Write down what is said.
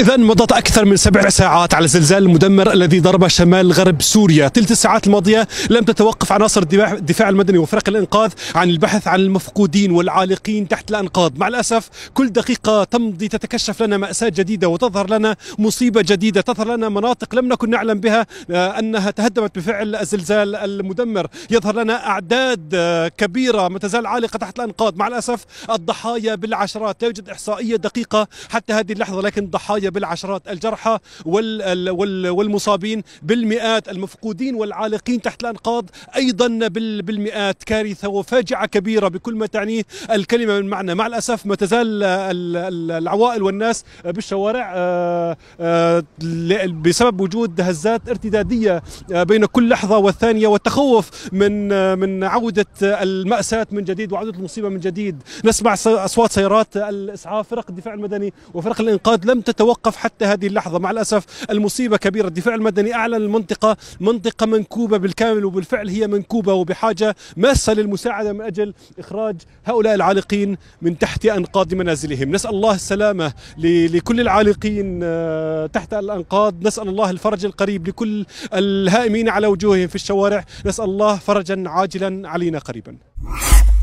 إذا مضت أكثر من سبع ساعات على الزلزال المدمر الذي ضرب شمال غرب سوريا تلت الساعات الماضية لم تتوقف عناصر الدفاع المدني وفرق الإنقاذ عن البحث عن المفقودين والعالقين تحت الأنقاض مع الأسف كل دقيقة تمضي تتكشف لنا مأساة جديدة وتظهر لنا مصيبة جديدة تظهر لنا مناطق لم نكن نعلم بها آه، أنها تهدمت بفعل الزلزال المدمر يظهر لنا أعداد آه، كبيرة ما تزال عالقة تحت الأنقاض مع الأسف الضحايا بالعشرات لا يوجد إحصائية دقيقة حتى هذه اللحظة لكن ضحايا بالعشرات الجرحى وال وال والمصابين بالمئات المفقودين والعالقين تحت الأنقاض أيضا بالمئات كارثة وفاجعة كبيرة بكل ما تعنيه الكلمة من معنى مع الأسف ما تزال العوائل والناس بالشوارع آه، آه، بسبب وجود هزات ارتدادية آه، بين كل لحظة والثانية والتخوف من من عودة المأساة من جديد وعودة المصيبة من جديد نسمع أصوات سيارات الإسعاف فرق الدفاع المدني وفرق الإنقاذ لم تتوقف توقف حتى هذه اللحظة مع الأسف المصيبة كبيرة الدفاع المدني أعلن المنطقة منطقة منكوبة بالكامل وبالفعل هي منكوبة وبحاجة ماسة للمساعدة من أجل إخراج هؤلاء العالقين من تحت أنقاض منازلهم نسأل الله السلامة لكل العالقين آه، تحت الأنقاض نسأل الله الفرج القريب لكل الهائمين على وجوههم في الشوارع نسأل الله فرجا عاجلا علينا قريبا